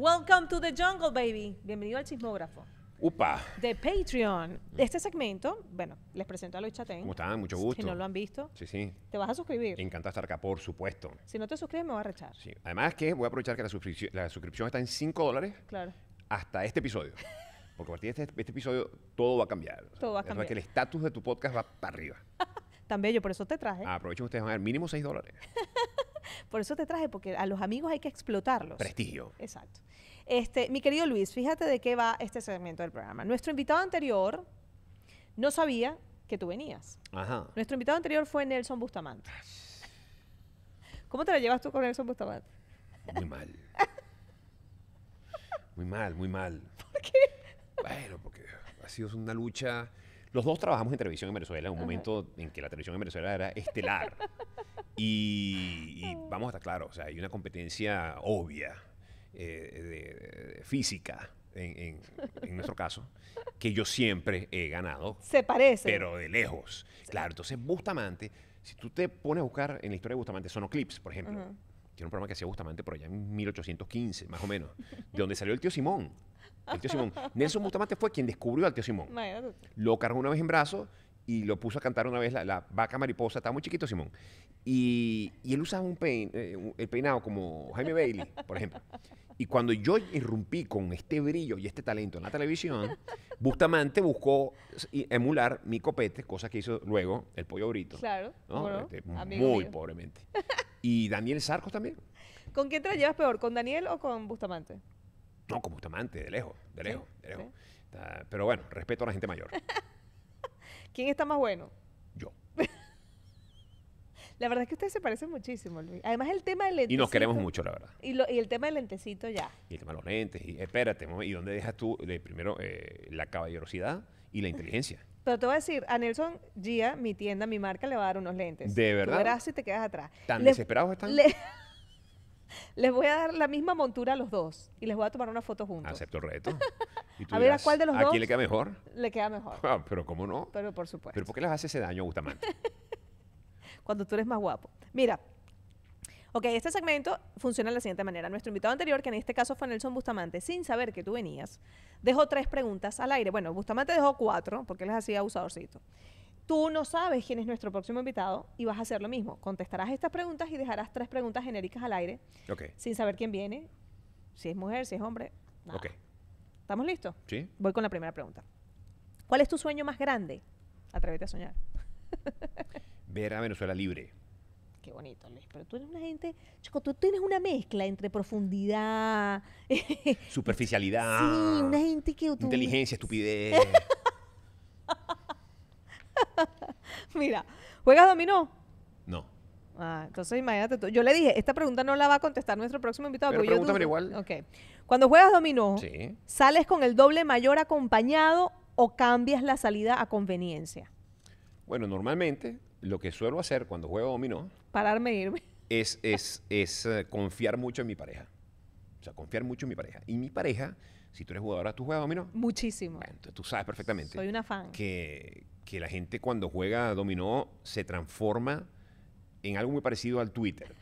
Welcome to the jungle, baby. Bienvenido al chismógrafo. Upa. De Patreon. Este segmento, bueno, les presento a Luis Chatén. ¿Cómo están? Mucho gusto. Si no lo han visto. Sí, Te vas a suscribir. Encanta estar acá, por supuesto. Si no te suscribes, me voy a rechar. Sí. Además que voy a aprovechar que la, suscripción, está en 5 dólares. Claro. Hasta este episodio. Porque a partir de este, este episodio todo va a cambiar. Todo va a cambiar. que el estatus de tu podcast va para arriba. Tan bello, por eso te traje. Ah, aprovechen ustedes, van a ver mínimo 6 dólares. por eso te traje, porque a los amigos hay que explotarlos. Prestigio. Exacto. Este, mi querido Luis, fíjate de qué va este segmento del programa. Nuestro invitado anterior no sabía que tú venías. Ajá. Nuestro invitado anterior fue Nelson Bustamante. ¿Cómo te la llevas tú con Nelson Bustamante? Muy mal. Muy mal, muy mal. ¿Por qué? Bueno, porque ha sido una lucha. Los dos trabajamos en televisión en Venezuela en un momento en que la televisión en Venezuela era estelar. y, vamos a estar claros, o sea, hay una competencia obvia eh, física, en, nuestro caso, que yo siempre he ganado. Se parece. Pero de lejos. Claro, entonces Bustamante, si tú te pones a buscar en la historia de Bustamante, clips por ejemplo, que tiene un programa que hacía Bustamante por allá en 1815, más o menos, de donde salió el tío Simón. El tío Simón. Nelson Bustamante fue quien descubrió al tío Simón. Lo cargó una vez en brazos y lo puso a cantar una vez la, vaca mariposa, estaba muy chiquito Simón. Y, él usaba eh, un el peinado como Jaime Bailey, por ejemplo. Y cuando yo irrumpí con este brillo y este talento en la televisión, Bustamante buscó emular mi copete, cosa que hizo luego el pollo brito. Claro, este, muy pobremente. Y Daniel Sarcos también. ¿Con quién te la llevas peor? ¿Con Daniel o con Bustamante? No, con Bustamante, de lejos, de lejos, de lejos. Pero bueno, respeto a la gente mayor. ¿Quién está más bueno? Yo. la verdad es que ustedes se parecen muchísimo, Luis. Además, el tema del lentecito. Y nos queremos mucho, la verdad. Y, el tema del lentecito ya. Y el tema de los lentes. Y espérate, ¿y dónde dejas tú primero eh, la caballerosidad y la inteligencia? Pero te voy a decir, a Nelson Gia, mi tienda, mi marca, le va a dar unos lentes. De verdad. Tú verás si te quedas atrás. ¿Tan desesperados están? les voy a dar la misma montura a los dos y les voy a tomar una foto juntos. Acepto el reto a ver, ¿a cuál de los dos? quién le queda mejor? Le queda mejor. Ah, pero ¿cómo no? Pero por supuesto. ¿Pero por qué les hace ese daño a Bustamante? Cuando tú eres más guapo. Mira, Ok, este segmento funciona de la siguiente manera. Nuestro invitado anterior, que en este caso fue Nelson Bustamante, sin saber que tú venías, dejó tres preguntas al aire. Bueno, Bustamante dejó cuatro, porque él hacía así abusadorcito. Tú no sabes quién es nuestro próximo invitado y vas a hacer lo mismo. Contestarás estas preguntas y dejarás tres preguntas genéricas al aire, Ok. sin saber quién viene, si es mujer, si es hombre. ok ¿Estamos listos? Sí. Voy con la primera pregunta. ¿Cuál es tu sueño más grande? Atrévete a soñar. Ver a Venezuela libre. Qué bonito, Luis. Pero tú eres una gente. Chico, tú tienes una mezcla entre profundidad, superficialidad. Sí, una gente que. Inteligencia, estupidez. Mira, ¿juegas dominó? Ah, entonces imagínate tú. Yo le dije, esta pregunta no la va a contestar nuestro próximo invitado. Pero yo igual. Cuando juegas dominó, ¿sales con el doble mayor acompañado o cambias la salida a conveniencia? Bueno, normalmente lo que suelo hacer cuando juego dominó... Pararme e irme. Es, es, eh, confiar mucho en mi pareja. O sea, confiar mucho en mi pareja. Y mi pareja, si tú eres jugadora, ¿tú juegas dominó? Muchísimo. Entonces tú sabes perfectamente. Soy una fan. Que, que la gente cuando juega dominó se transforma algo muy parecido al Twitter.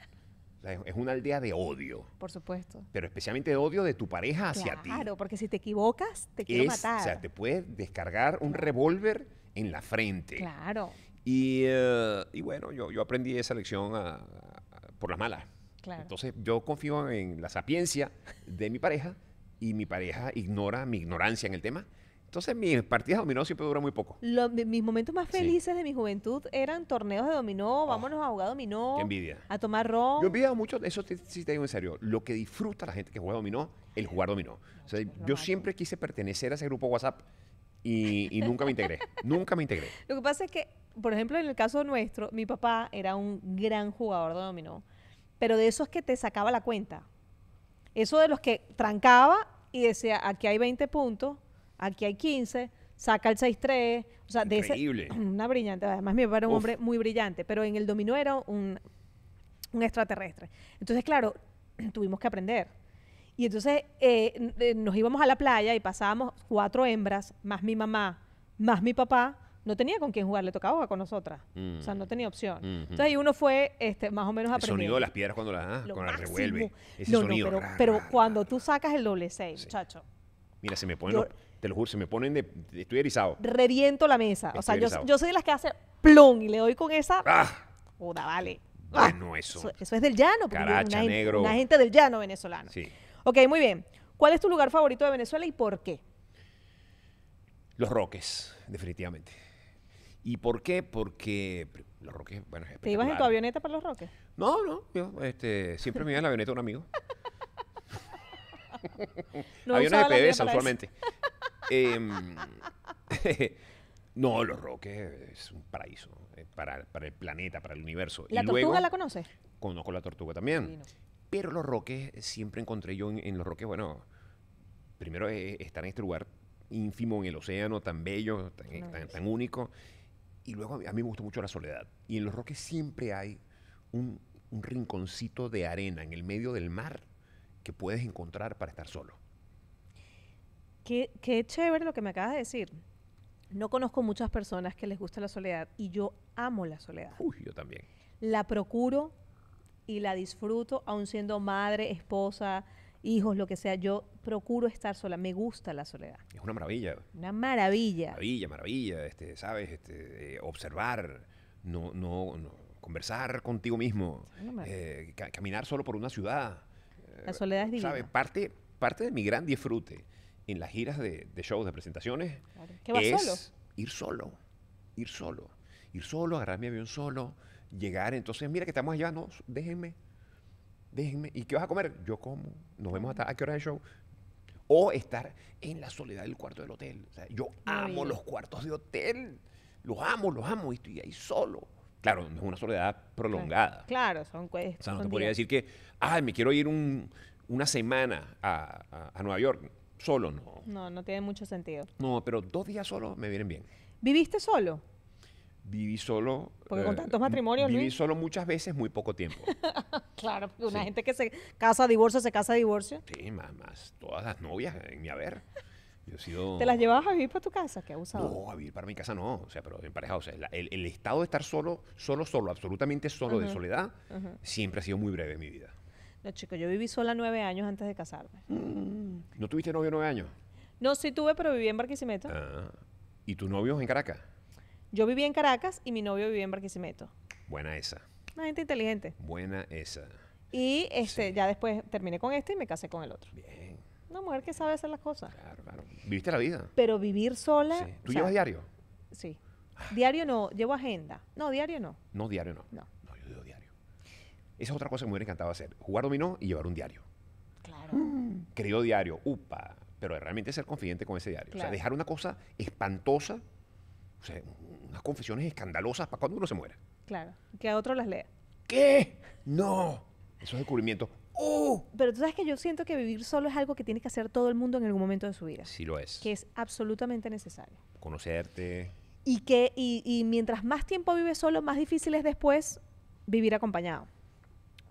es una aldea de odio. Por supuesto. Pero especialmente de odio de tu pareja hacia ti. Claro, porque si te equivocas, te quiero matar. O sea, te puedes descargar un revólver en la frente. Claro. Y, eh, bueno, yo, aprendí esa lección por las malas. Claro. Entonces, yo confío en la sapiencia de mi pareja y mi pareja ignora mi ignorancia en el tema entonces mis partidas de dominó siempre duran muy poco. mis momentos más felices de mi juventud eran torneos de dominó, oh. vámonos a jugar dominó. envidia. A tomar ron. Yo envidiado mucho, eso sí te, digo en serio, lo que disfruta la gente que juega dominó, el jugar dominó. O sea, yo siempre quise pertenecer a ese grupo WhatsApp y, y nunca me integré, nunca me integré. Lo que pasa es que, por ejemplo, en el caso nuestro, mi papá era un gran jugador de dominó, pero de esos que te sacaba la cuenta. Eso de los que trancaba y decía, aquí hay 20 puntos aquí hay 15, saca el 6-3. O sea, Increíble. una brillante, además mi papá era un hombre muy brillante, pero en el dominó era un, extraterrestre. Entonces, claro, tuvimos que aprender. Y entonces eh, eh, nos íbamos a la playa y pasábamos cuatro hembras, más mi mamá, más mi papá, no tenía con quién jugar, le tocaba con nosotras. O sea, no mm. tenía opción. Entonces ahí uno fue este, más o menos aprendiendo. sonido de las piedras cuando las, ah, revuelve. pero, cuando tú sacas el doble 6, chacho. muchacho. Mira, se me pone se me ponen de. Estoy erizado. Reviento la mesa. o sea, yo, soy de las que hace plum y le doy con esa. ¡Ah! vale. Ah. eso. es del llano. Caracha, negro. Una gente del llano venezolano. Sí. Ok, muy bien. ¿Cuál es tu lugar favorito de Venezuela y por qué? Los Roques, definitivamente. ¿Y por qué? Porque los Roques, bueno, ¿Te ibas en tu avioneta para los Roques? No, no, este, siempre me iba en la avioneta un amigo. no Aviones de PDVSA usualmente. Em, no, Los Roques es un paraíso eh, para, el planeta, para el universo. ¿La tortuga la conoces? Conozco la tortuga también. Pero Los Roques siempre encontré yo en, Los Roques, bueno, primero eh, están estar en este lugar ínfimo en el océano, tan bello, tan, único. Y luego a mí, me gusta mucho la soledad. Y en Los Roques siempre hay un rinconcito de arena en el medio del mar que puedes encontrar para estar solo. Qué, chévere lo que me acabas de decir. No conozco muchas personas que les gusta la soledad y yo amo la soledad. Uy, yo también. La procuro y la disfruto, aun siendo madre, esposa, hijos, lo que sea. Yo procuro estar sola. Me gusta la soledad. Es una maravilla. Una maravilla. Maravilla, maravilla. Este, ¿Sabes? Este, eh, observar, no, no, conversar contigo mismo, eh, caminar solo por una ciudad. La soledad es eh, divina. Parte, parte de mi gran disfrute en las giras de, shows, de presentaciones, ¿Qué es ir solo, ir solo, ir solo, agarrar mi avión solo, llegar, entonces mira que estamos allá, no, déjenme, déjenme, ¿y qué vas a comer? Yo como, nos vemos hasta a qué hora es show. O estar en la soledad del cuarto del hotel. O sea, yo amo los cuartos de hotel. Los amo, los amo y estoy ahí solo. Claro, no es una soledad prolongada. Claro, son cuestiones. O sea, no te podría decir que, ay, me quiero ir una semana a Nueva York solo no. No, no tiene mucho sentido. No, pero dos días solo me vienen bien. ¿Viviste solo? Viví solo. Porque eh, con tantos matrimonios. Viví solo muchas veces, muy poco tiempo. claro, porque una gente que se casa divorcio, se casa divorcio. Sí, más, todas las novias en mi haber. Yo he sido... ¿Te las llevabas a vivir para tu casa? Qué abusado. No, a vivir para mi casa no. O sea, pero en pareja, O sea, el, estado de estar solo, solo, solo, absolutamente solo de soledad, siempre ha sido muy breve en mi vida. No, chico, yo viví sola nueve años antes de casarme. Mm. ¿No tuviste novio nueve años? No, sí tuve, pero viví en Barquisimeto. Ah. ¿Y tu novio en Caracas? Yo viví en Caracas y mi novio vivía en Barquisimeto. Buena esa. Una gente inteligente. Buena esa. Y este, ya después terminé con este y me casé con el otro. Bien. Una mujer que sabe hacer las cosas. Claro, claro. Viviste la vida. Pero vivir sola. ¿Tú llevas diario? Sí. Diario no, llevo agenda. No, diario no. No, diario no. No. Esa es otra cosa que me hubiera encantado hacer. Jugar dominó y llevar un diario. Claro. querido mm. diario, upa. Pero realmente ser confidente con ese diario. O sea, dejar una cosa espantosa, o sea, unas confesiones escandalosas para cuando uno se muera. Claro. Que a otro las lea. ¿Qué? No. Esos descubrimientos. ¡Oh! Pero tú sabes que yo siento que vivir solo es algo que tiene que hacer todo el mundo en algún momento de su vida. Sí lo es. Que es absolutamente necesario. Conocerte. Y que y, y mientras más tiempo vives solo, más difícil es después vivir acompañado.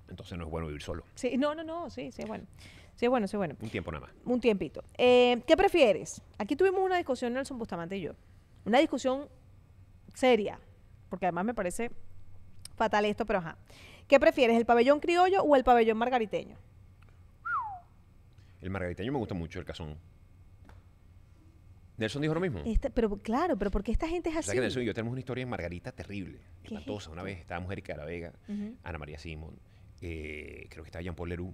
Entonces no es bueno vivir solo. Sí, no, no, no, sí, sí es bueno. Sí es bueno, sí es bueno. Un tiempo nada más. Un tiempito. Eh, ¿Qué prefieres? Aquí tuvimos una discusión Nelson Bustamante y yo. Una discusión seria, porque además me parece fatal esto, pero ajá. ¿Qué prefieres, el pabellón criollo o el pabellón margariteño? El margariteño me gusta mucho, el cazón. Nelson dijo lo mismo. Este, pero claro, pero porque esta gente es así. O que Nelson y yo tenemos una historia en Margarita terrible, espantosa. una vez estaba Mujer de la Vega, Ana María Simón. Eh, creo que estaba Jean-Paul Leroux,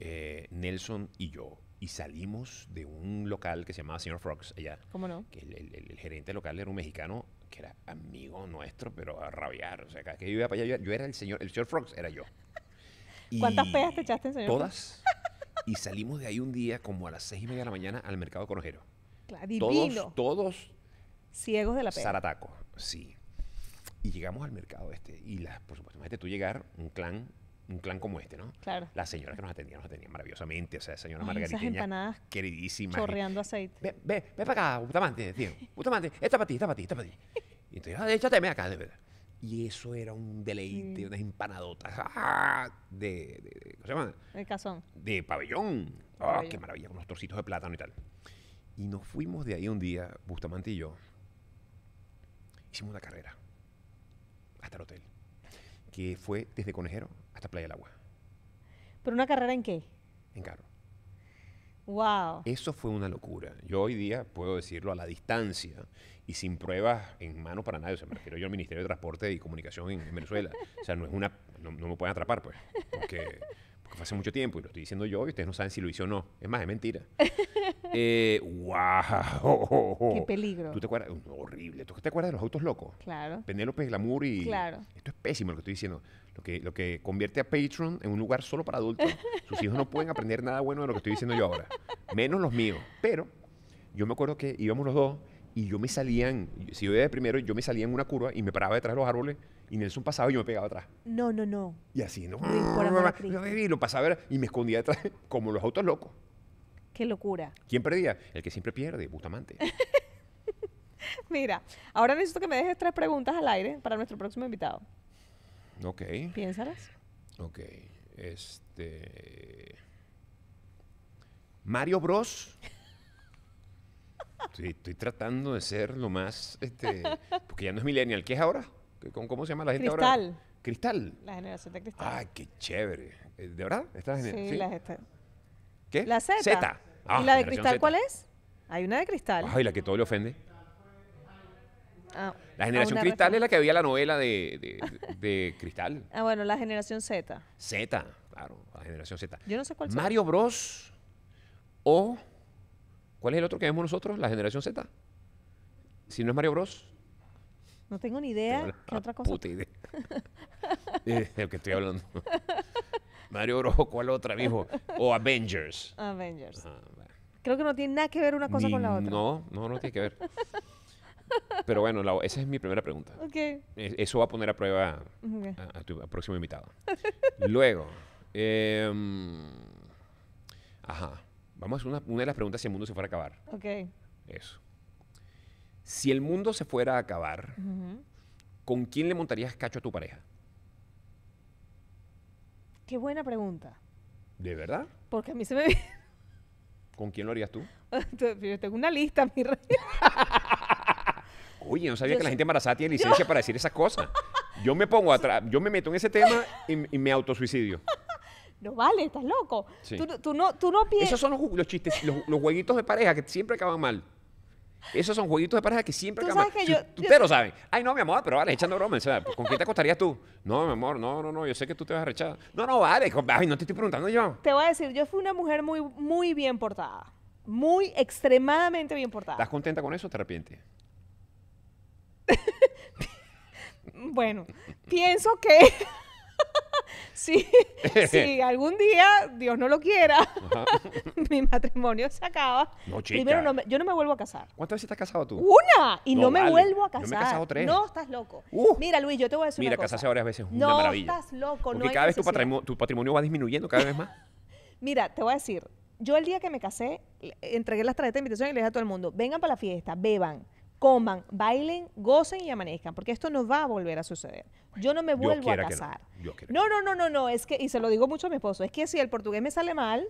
eh, Nelson y yo. Y salimos de un local que se llamaba Señor Frogs allá. ¿Cómo no? Que el, gerente local era un mexicano que era amigo nuestro, pero a rabiar. O sea, que yo iba para allá, yo, era el señor, el señor Frogs era yo. ¿Cuántas pegas te echaste señor Todas. y salimos de ahí un día como a las seis y media de la mañana al mercado corojero, Claro, Todos, Ciegos de la peña, Zarataco, sí. Y llegamos al mercado este. Y las, por supuesto, imagínate tú llegar, un clan un clan como este, ¿no? Claro. Las señoras que nos atendían, nos atendían maravillosamente. O sea, señora señora Esas empanadas queridísimas. Chorreando aceite. Ve, ve, ve para acá, Bustamante, tío. Bustamante, esta para ti, esta para ti, esta para ti. Y entonces, ah, échate, acá, de verdad. Y eso era un deleite, unas empanadotas ¡ah! de, ¿Cómo se llama? De cazón. De pabellón. ¡Ah, qué maravilla! unos trocitos de plátano y tal. Y nos fuimos de ahí un día, Bustamante y yo. Hicimos una carrera hasta el hotel, que fue desde Conejero esta Playa del Agua. ¿Pero una carrera en qué? En carro. Wow. Eso fue una locura. Yo hoy día puedo decirlo a la distancia y sin pruebas en mano para nadie. O sea, me refiero yo al Ministerio de Transporte y Comunicación en, Venezuela. O sea, no es una. no, me pueden atrapar, pues. Porque que fue hace mucho tiempo y lo estoy diciendo yo y ustedes no saben si lo hice o no. Es más, es mentira. ¡Wow! Eh, ¡Qué peligro! ¿Tú te acuerdas? Horrible. ¿Tú te acuerdas de los autos locos? Claro. Penélope Glamour y... Claro. Esto es pésimo lo que estoy diciendo. Lo que, lo que convierte a Patreon en un lugar solo para adultos. Sus hijos no pueden aprender nada bueno de lo que estoy diciendo yo ahora. Menos los míos. Pero yo me acuerdo que íbamos los dos y yo me salían, si yo iba de primero, yo me salía en una curva y me paraba detrás de los árboles y Nelson pasaba y yo me pegaba atrás. No, no, no. Y así, ¿no? Y lo pasaba y me escondía atrás, como los autos locos. Qué locura. ¿Quién perdía? El que siempre pierde, Bustamante. Mira, ahora necesito que me dejes tres preguntas al aire para nuestro próximo invitado. Ok. Piénsalas. Ok. Este. Mario Bros. estoy, tratando de ser lo más. Este, porque ya no es millennial. ¿Qué es ahora? cómo se llama la gente Cristal. ahora? Cristal. ¿Cristal? La generación de Cristal. Ay, qué chévere. Eh, ¿De verdad? ¿Esta Sí, la Z. ¿Qué? La Z. Ah, ¿Y la de Cristal cuál es? Hay una de Cristal. Ay, la que todo le ofende. Ah, la generación Cristal es la que había la novela de, Cristal. Ah, bueno, la generación Z. Z, claro, la generación Z. Yo no sé cuál es. Mario Bros. o... ¿Cuál es el otro que vemos nosotros? La generación Z. Si no es Mario Bros. No tengo ni idea. ¿Qué otra cosa? Puta idea. lo eh, que estoy hablando. Mario Orojo, ¿cuál otra, mijo? O Avengers. Avengers. Creo que no tiene nada que ver una cosa con la otra. No, no, no tiene que ver. Pero bueno, esa es mi primera pregunta. Okay. eso va a poner a prueba a, tu próximo invitado. Luego, em, ajá. Vamos a hacer una, una, de las preguntas si el mundo se fuera a acabar. Ok. Eso. Si el mundo se fuera a acabar, ¿con quién le montarías cacho a tu pareja? Qué buena pregunta. ¿De verdad? Porque a mí se me... ¿Con quién lo harías tú? Yo tengo una lista, mi rey. Oye, no sabía que la gente embarazada tiene licencia para decir esas cosas. Yo me pongo atrás, yo me meto en ese tema y, me me autosuicidio. No vale, estás loco. Tú, no, piensas. Esos son los, chistes, los, los, jueguitos de pareja que siempre acaban mal. Esos son jueguitos de pareja que siempre ¿Tú lo saben. Ay, no, mi amor, pero vale, echando broma. O sea, ¿con quién te acostarías tú? No, mi amor, no, no, no, yo sé que tú te vas a rechazar. No, no, vale. Ay, no te estoy preguntando yo. Te voy a decir, yo fui una mujer muy, muy bien portada. Muy extremadamente bien portada. ¿Estás contenta con eso o te arrepientes? Bueno, pienso que Sí, sí, algún día, Dios no lo quiera, mi matrimonio se acaba. No, chica. Primero, no yo no me vuelvo a casar. ¿Cuántas veces estás casado tú? Una y no, me vuelvo a casar. Yo me casar. he casado tres. No, estás loco. Uh. Mira, Luis, yo te voy a decir una cosa. Mira, casarse varias veces es una maravilla. no estás loco, Porque cada vez tu patrimonio, va disminuyendo cada vez más. Mira, te voy a decir, yo el día que me casé, entregué las tarjetas de invitación y le dije a todo el mundo, vengan para la fiesta, beban, coman, bailen, gocen y amanezcan, porque esto no va a volver a suceder. yo no me vuelvo a casar. No. no. no, no, no, es que, y se lo digo mucho a mi esposo, es que si el portugués me sale mal,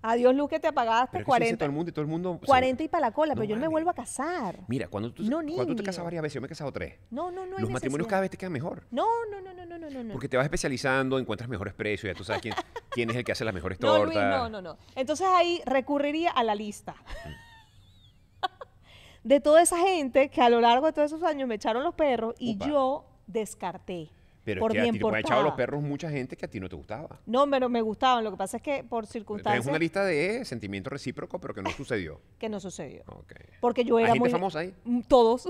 adiós luz que te apagaste, por 40. el mundo y todo el mundo. 40 y para la cola, pero yo no me vuelvo a casar. Mira, cuando tú, cuando te casas varias veces, yo me he casado tres. No, no, no. Los matrimonios cada vez te quedan mejor. No, no, no, no, no, no, Porque te vas especializando, encuentras mejores precios, ya tú sabes quién, es el que hace las mejores tortas. No, no, no, no. Entonces ahí recurriría a la lista. Mm de toda esa gente que a lo largo de todos esos años me echaron los perros y yo descarté. Pero por es que a ti te echado los perros mucha gente que a ti no te gustaba. No, pero me gustaban. Lo que pasa es que por circunstancias. Es una lista de Sentimientos recíprocos pero que no sucedió. que no sucedió. Okay. Porque yo era gente famosa ahí? Mm, todos.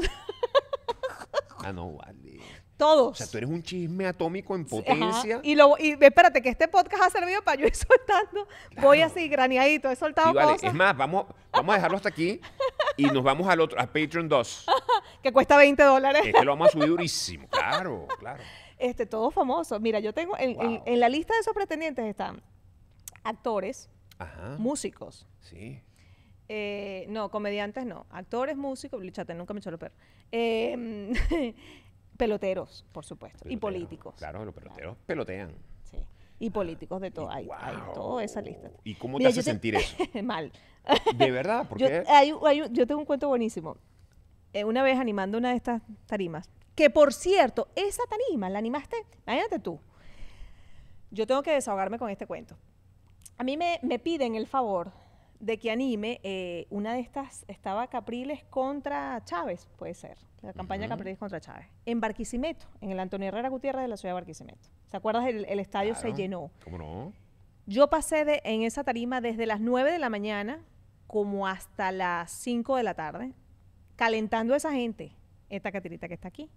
ah, no, vale. Todos. O sea, tú eres un chisme atómico en potencia. Y, lo, y espérate, que este podcast ha servido para yo ir soltando. Voy así, graneadito, he soltado vale. Es más, vamos, vamos a dejarlo hasta aquí y nos vamos al otro, a Patreon 2. que cuesta 20 dólares. Este lo vamos a subir durísimo, claro, claro. Este, todo famoso Mira, yo tengo, en, la lista de esos pretendientes están actores, músicos. Sí. Eh, no, comediantes no. Actores, músicos, luchate, nunca me echó perro. Eh, em, peloteros, por supuesto, y políticos. Claro, los peloteros pelotean y políticos de todo. Hay, toda esa lista. ¿Y cómo te hace sentir eso? Mal. ¿De verdad? ¿Por yo, yo tengo un cuento buenísimo. Eh, una vez animando una de estas tarimas, que por cierto, esa tarima la animaste, imagínate tú. Yo tengo que desahogarme con este cuento. A mí me, me piden el favor de que anime eh, una de estas, estaba Capriles contra Chávez, puede ser, la campaña Capriles contra Chávez, en Barquisimeto, en el Antonio Herrera Gutiérrez de la ciudad de Barquisimeto. ¿Te acuerdas? El, estadio se llenó. ¿Cómo no? Yo pasé en esa tarima desde las 9 de la mañana como hasta las 5 de la tarde, calentando a esa gente, esta Caterita que está aquí,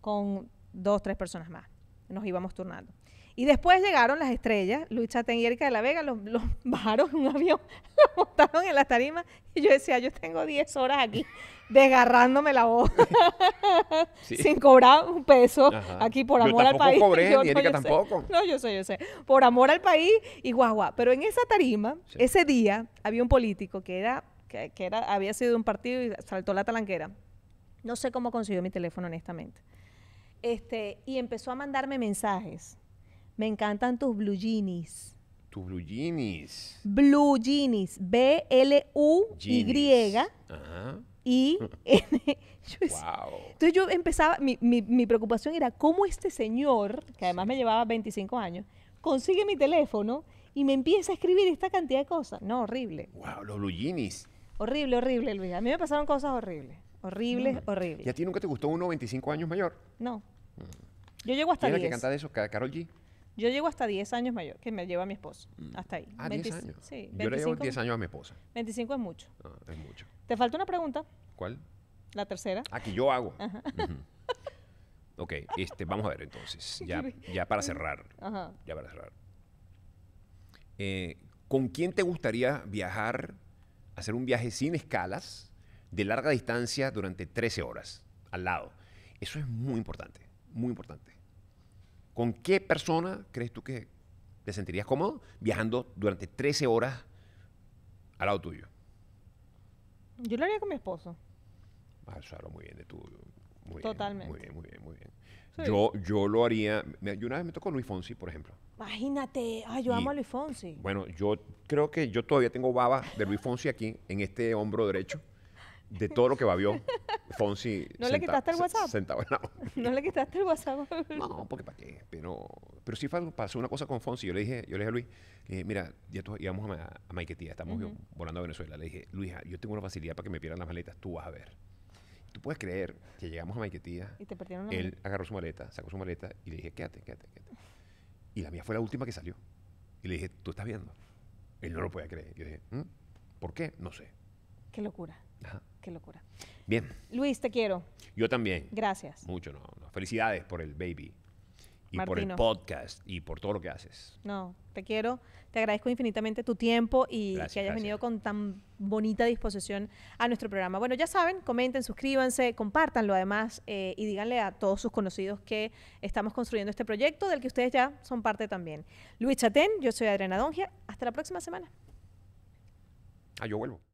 con dos, tres personas más nos íbamos turnando. Y después llegaron las estrellas, Luis Chaten y Erika de la Vega, los, bajaron en un avión, los montaron en la tarima, y yo decía, yo tengo 10 horas aquí desgarrándome la voz sin cobrar un peso aquí por amor al país. no, yo Sé. yo sé, Por amor al país y guagua, Pero en esa tarima, ese día, había un político que era, que, era, había sido un partido y saltó la talanquera. No sé cómo consiguió mi teléfono, honestamente este, y empezó a mandarme mensajes. Me encantan tus blue jeans. Tus blue jeans. Blue jeans. B-L-U-Y. Ajá y wow. entonces yo empezaba mi, mi, preocupación era cómo este señor que además me llevaba 25 años consigue mi teléfono y me empieza a escribir esta cantidad de cosas no horrible wow los blue jeans horrible horrible Luis a mí me pasaron cosas horribles horribles horrible. horribles y a ti nunca te gustó uno 25 años mayor no yo llego hasta 10. que eso? ¿Carol G? Yo llego hasta 10 años mayor, que me lleva mi esposo. Mm. Hasta ahí. 10 ah, años. Yo le llevo 10 años a mi esposa. 25 es mucho. Ah, es mucho. ¿Te falta una pregunta? ¿Cuál? La tercera. Aquí ah, yo hago. Ok, este, vamos a ver entonces. Ya, ya para cerrar. Ya para cerrar. Eh, ¿Con quién te gustaría viajar, hacer un viaje sin escalas, de larga distancia durante 13 horas, al lado? Eso es muy importante muy importante. ¿Con qué persona crees tú que te sentirías cómodo viajando durante 13 horas al lado tuyo? Yo lo haría con mi esposo. Ah, eso muy bien de tu... Totalmente. muy bien, muy bien, muy bien. Yo, yo lo haría... Yo una vez me tocó Luis Fonsi, por ejemplo. Imagínate. Ay, yo amo a Luis Fonsi. Bueno, yo creo que yo todavía tengo baba de Luis Fonsi aquí, en este hombro derecho de todo lo que babió Fonsi. ¿No le quitaste el WhatsApp? ¿No le quitaste el WhatsApp? no, porque para qué. Pero, pero sí pasó una cosa con Fonsi. Yo le dije, yo le dije a Luis, mira, ya tú, íbamos a, Maiquetía, estamos volando a Venezuela. Le dije, Luis, ah, yo tengo una facilidad para que me pierdan las maletas, tú vas a ver. Tú puedes creer que llegamos a Maiquetía. Y te perdieron la Él agarró su maleta, sacó su maleta y le dije, quédate, quédate, quédate. Y la mía fue la última que salió. Y le dije, ¿tú estás viendo? Él no lo podía creer. Yo dije, mm, ¿por qué? No sé. Qué locura. Qué locura. Bien. Luis, te quiero. Yo también. Gracias. Mucho, no, Felicidades por el baby. Y por el podcast y por todo lo que haces. No, te quiero, te agradezco infinitamente tu tiempo y que hayas venido con tan bonita disposición a nuestro programa. Bueno, ya saben, comenten, suscríbanse, compártanlo además eh, y díganle a todos sus conocidos que estamos construyendo este proyecto del que ustedes ya son parte también. Luis Chatén, yo soy Adriana Dongia. Hasta la próxima semana. Ah, yo vuelvo.